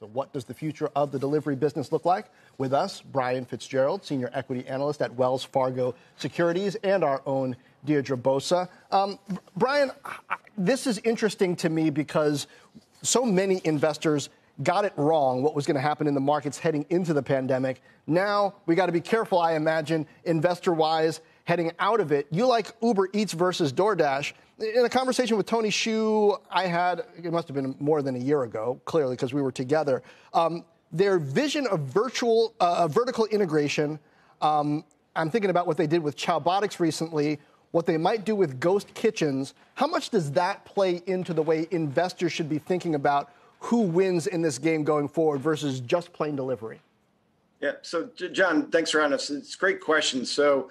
So, what does the future of the delivery business look like? With us, Brian Fitzgerald, senior equity analyst at Wells Fargo Securities, and our own Deirdre Bosa. Um, Brian, this is interesting to me because so many investors got it wrong what was going to happen in the markets heading into the pandemic. Now we got to be careful, I imagine, investor wise, heading out of it. You like Uber Eats versus DoorDash. In a conversation with Tony Shu, I had, it must have been more than a year ago, clearly, because we were together. Um, their vision of virtual, uh, vertical integration. Um, I'm thinking about what they did with Chowbotics recently, what they might do with ghost kitchens. How much does that play into the way investors should be thinking about who wins in this game going forward versus just plain delivery? Yeah. So, John, thanks for having us. It's a great question. So,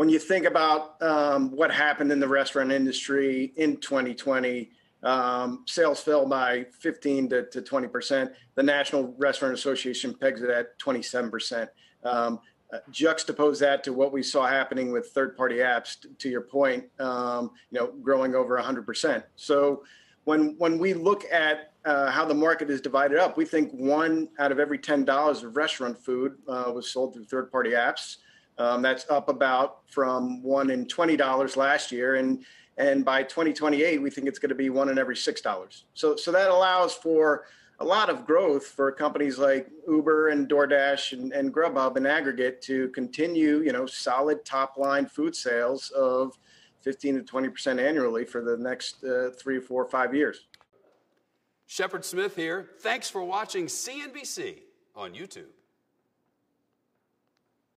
when you think about um, what happened in the restaurant industry in 2020, um, sales fell by 15 to, to 20%. The National Restaurant Association pegs it at 27%. Um, uh, juxtapose that to what we saw happening with third party apps, t- to your point, um, you know, growing over 100%. So when, when we look at uh, how the market is divided up, we think one out of every $10 of restaurant food uh, was sold through third party apps. Um, that's up about from one in twenty dollars last year, and and by 2028 we think it's going to be one in every six dollars. So so that allows for a lot of growth for companies like Uber and DoorDash and, and Grubhub in aggregate to continue, you know, solid top line food sales of 15 to 20 percent annually for the next uh, three, four, five years. Shepard Smith here. Thanks for watching CNBC on YouTube.